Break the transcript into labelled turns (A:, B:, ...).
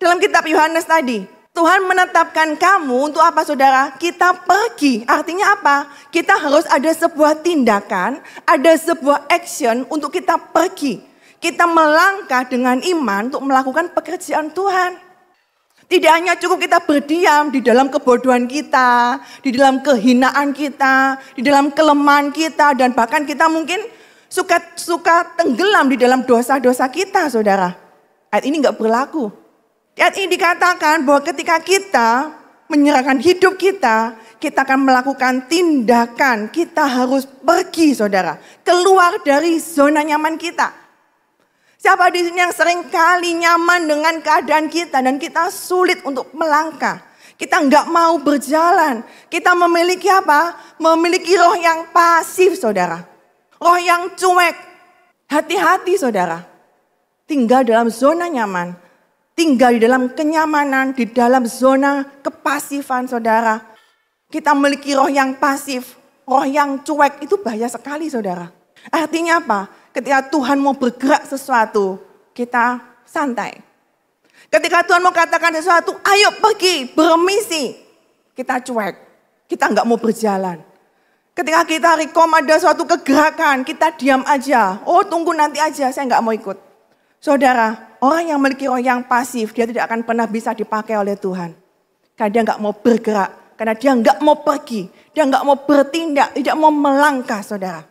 A: Dalam kitab Yohanes tadi, Tuhan menetapkan kamu untuk apa saudara? Kita pergi. Artinya apa? Kita harus ada sebuah tindakan, ada sebuah action untuk kita pergi. Kita melangkah dengan iman untuk melakukan pekerjaan Tuhan. Tidak hanya cukup kita berdiam di dalam kebodohan kita, di dalam kehinaan kita, di dalam kelemahan kita, dan bahkan kita mungkin suka suka tenggelam di dalam dosa-dosa kita, saudara. Ayat ini nggak berlaku. Ayat ini dikatakan bahwa ketika kita menyerahkan hidup kita, kita akan melakukan tindakan, kita harus pergi saudara. Keluar dari zona nyaman kita. Siapa di sini yang sering kali nyaman dengan keadaan kita dan kita sulit untuk melangkah. Kita nggak mau berjalan. Kita memiliki apa? Memiliki roh yang pasif saudara. Roh yang cuek. Hati-hati saudara. Tinggal dalam zona nyaman tinggal di dalam kenyamanan, di dalam zona kepasifan saudara. Kita memiliki roh yang pasif, roh yang cuek itu bahaya sekali saudara. Artinya apa? Ketika Tuhan mau bergerak sesuatu, kita santai. Ketika Tuhan mau katakan sesuatu, ayo pergi, bermisi. Kita cuek, kita nggak mau berjalan. Ketika kita rekom ada suatu kegerakan, kita diam aja. Oh tunggu nanti aja, saya nggak mau ikut. Saudara, orang yang memiliki roh yang pasif, dia tidak akan pernah bisa dipakai oleh Tuhan. Karena dia nggak mau bergerak, karena dia nggak mau pergi, dia nggak mau bertindak, tidak mau melangkah, saudara.